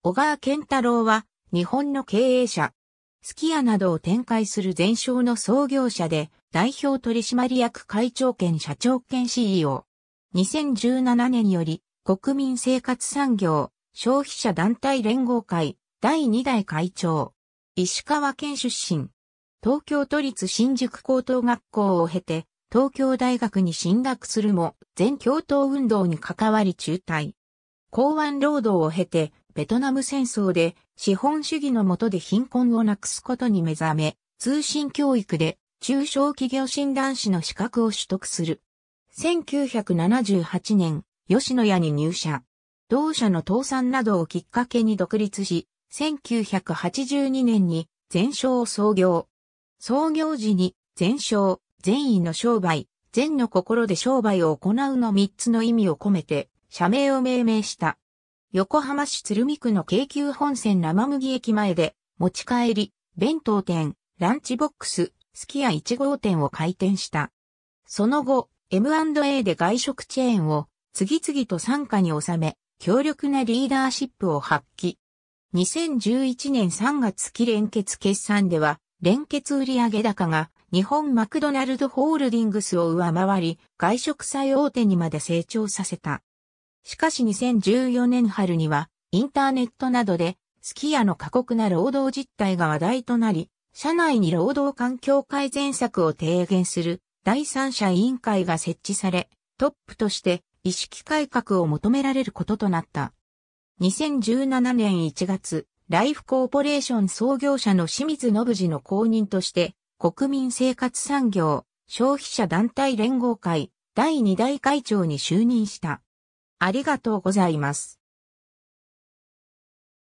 小川健太郎は、日本の経営者。スキヤなどを展開する全商の創業者で、代表取締役会長兼社長兼 CEO。2017年より、国民生活産業、消費者団体連合会、第2代会長。石川県出身。東京都立新宿高等学校を経て、東京大学に進学するも、全共闘運動に関わり中退。港湾労働を経て、ベトナム戦争で資本主義の下で貧困をなくすことに目覚め、通信教育で中小企業診断士の資格を取得する。1978年、吉野家に入社。同社の倒産などをきっかけに独立し、1982年に全商を創業。創業時に全商、善意の商売、善の心で商売を行うの3つの意味を込めて社名を命名した。横浜市鶴見区の京急本線生麦駅前で、持ち帰り、弁当店、ランチボックス、すき家1号店を開店した。その後、M&A で外食チェーンを次々と参加に収め、強力なリーダーシップを発揮。2011年3月期連結決算では、連結売上高が日本マクドナルドホールディングスを上回り、外食最大手にまで成長させた。しかし2014年春には、インターネットなどで、すき家の過酷な労働実態が話題となり、社内に労働環境改善策を提言する第三者委員会が設置され、トップとして意識改革を求められることとなった。2017年1月、ライフコーポレーション創業者の清水信次の公認として、国民生活産業消費者団体連合会第2代会長に就任した。ありがとうございます。